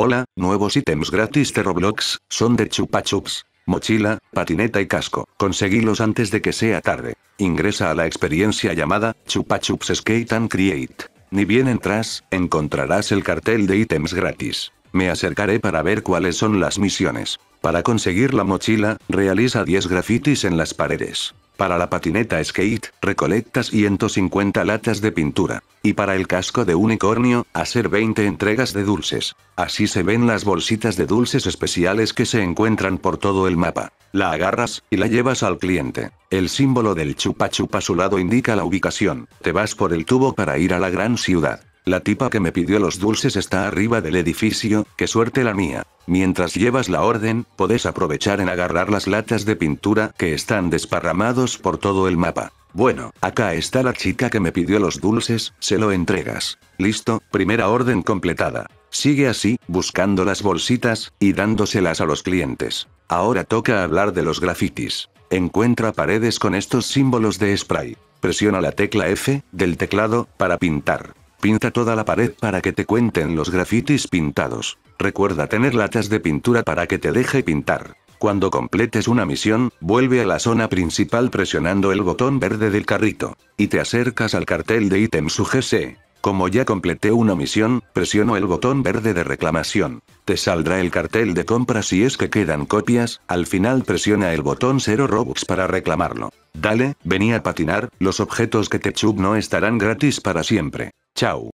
Hola, nuevos ítems gratis de Roblox, son de Chupa Chups. Mochila, patineta y casco. Conseguílos antes de que sea tarde. Ingresa a la experiencia llamada Chupa Chups Skate and Create. Ni bien entras, encontrarás el cartel de ítems gratis. Me acercaré para ver cuáles son las misiones. Para conseguir la mochila, realiza 10 grafitis en las paredes. Para la patineta skate, recolectas 150 latas de pintura y para el casco de unicornio, hacer 20 entregas de dulces. Así se ven las bolsitas de dulces especiales que se encuentran por todo el mapa. La agarras, y la llevas al cliente. El símbolo del chupa chupa a su lado indica la ubicación. Te vas por el tubo para ir a la gran ciudad. La tipa que me pidió los dulces está arriba del edificio, qué suerte la mía. Mientras llevas la orden, podés aprovechar en agarrar las latas de pintura que están desparramados por todo el mapa. Bueno, acá está la chica que me pidió los dulces, se lo entregas. Listo, primera orden completada. Sigue así, buscando las bolsitas, y dándoselas a los clientes. Ahora toca hablar de los grafitis. Encuentra paredes con estos símbolos de spray. Presiona la tecla F, del teclado, para pintar. Pinta toda la pared para que te cuenten los grafitis pintados. Recuerda tener latas de pintura para que te deje pintar. Cuando completes una misión, vuelve a la zona principal presionando el botón verde del carrito. Y te acercas al cartel de ítems UGC. Como ya completé una misión, presiono el botón verde de reclamación. Te saldrá el cartel de compra si es que quedan copias, al final presiona el botón 0 Robux para reclamarlo. Dale, venía a patinar, los objetos que te chup no estarán gratis para siempre. Chao.